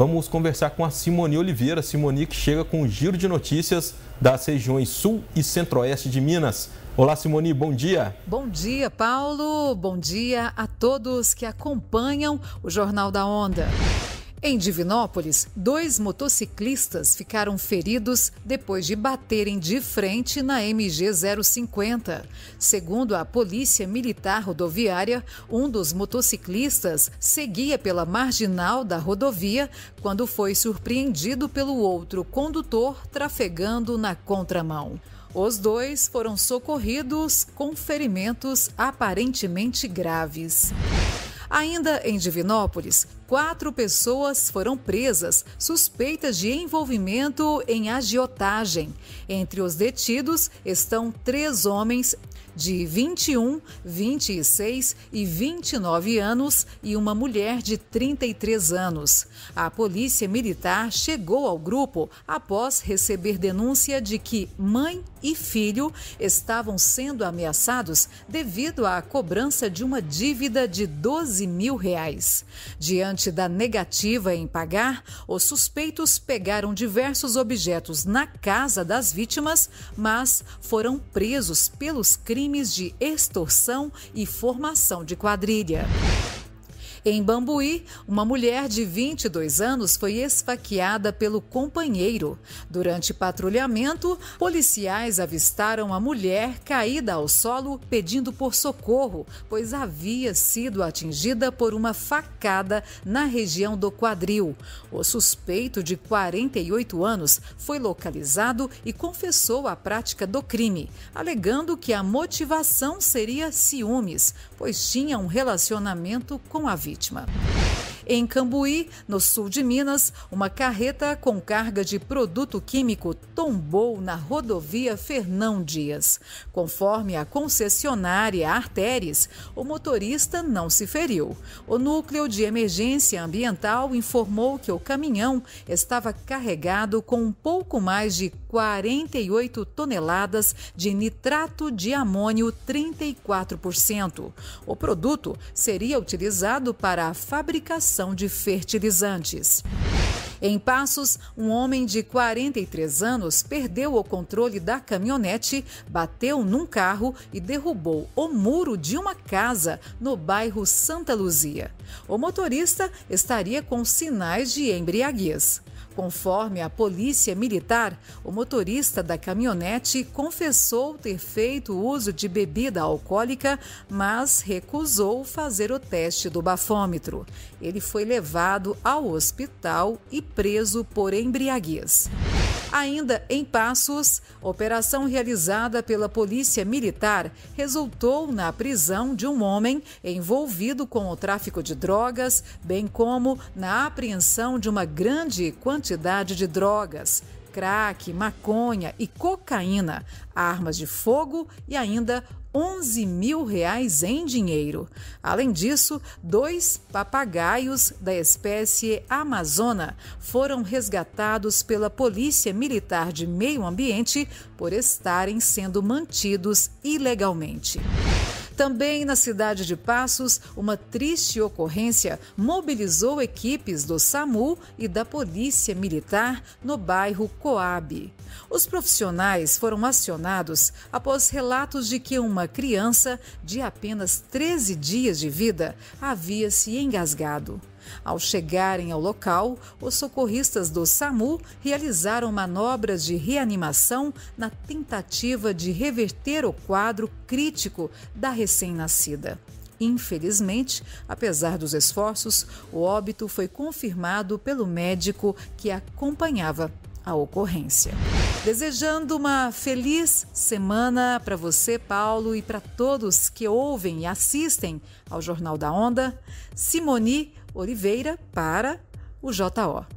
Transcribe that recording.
Vamos conversar com a Simone Oliveira. Simone que chega com o um giro de notícias das regiões Sul e Centro-Oeste de Minas. Olá, Simone, bom dia. Bom dia, Paulo. Bom dia a todos que acompanham o Jornal da Onda. Em Divinópolis, dois motociclistas ficaram feridos depois de baterem de frente na MG 050. Segundo a Polícia Militar Rodoviária, um dos motociclistas seguia pela marginal da rodovia quando foi surpreendido pelo outro condutor trafegando na contramão. Os dois foram socorridos com ferimentos aparentemente graves. Ainda em Divinópolis, quatro pessoas foram presas suspeitas de envolvimento em agiotagem. Entre os detidos estão três homens de 21, 26 e 29 anos e uma mulher de 33 anos. A polícia militar chegou ao grupo após receber denúncia de que mãe e filho estavam sendo ameaçados devido à cobrança de uma dívida de 12 mil reais. Diante da negativa em pagar, os suspeitos pegaram diversos objetos na casa das vítimas, mas foram presos pelos crimes crimes de extorsão e formação de quadrilha. Em Bambuí, uma mulher de 22 anos foi esfaqueada pelo companheiro. Durante patrulhamento, policiais avistaram a mulher caída ao solo pedindo por socorro, pois havia sido atingida por uma facada na região do quadril. O suspeito, de 48 anos, foi localizado e confessou a prática do crime, alegando que a motivação seria ciúmes, pois tinha um relacionamento com a vítima vítima. Em Cambuí, no sul de Minas, uma carreta com carga de produto químico tombou na rodovia Fernão Dias. Conforme a concessionária Arteres, o motorista não se feriu. O núcleo de emergência ambiental informou que o caminhão estava carregado com um pouco mais de 48 toneladas de nitrato de amônio 34%. O produto seria utilizado para a fabricação aplicação de fertilizantes. Em Passos, um homem de 43 anos perdeu o controle da caminhonete, bateu num carro e derrubou o muro de uma casa no bairro Santa Luzia. O motorista estaria com sinais de embriaguez. Conforme a polícia militar, o motorista da caminhonete confessou ter feito uso de bebida alcoólica, mas recusou fazer o teste do bafômetro. Ele foi levado ao hospital e preso por embriaguez. Ainda em Passos, operação realizada pela Polícia Militar resultou na prisão de um homem envolvido com o tráfico de drogas, bem como na apreensão de uma grande quantidade de drogas crack, maconha e cocaína, armas de fogo e ainda 11 mil reais em dinheiro. Além disso, dois papagaios da espécie amazona foram resgatados pela Polícia Militar de Meio Ambiente por estarem sendo mantidos ilegalmente. Também na cidade de Passos, uma triste ocorrência mobilizou equipes do SAMU e da Polícia Militar no bairro Coab. Os profissionais foram acionados após relatos de que uma criança de apenas 13 dias de vida havia se engasgado. Ao chegarem ao local, os socorristas do SAMU realizaram manobras de reanimação na tentativa de reverter o quadro crítico da recém-nascida. Infelizmente, apesar dos esforços, o óbito foi confirmado pelo médico que acompanhava a ocorrência. Desejando uma feliz semana para você, Paulo, e para todos que ouvem e assistem ao Jornal da Onda, Simoni Oliveira para o JO.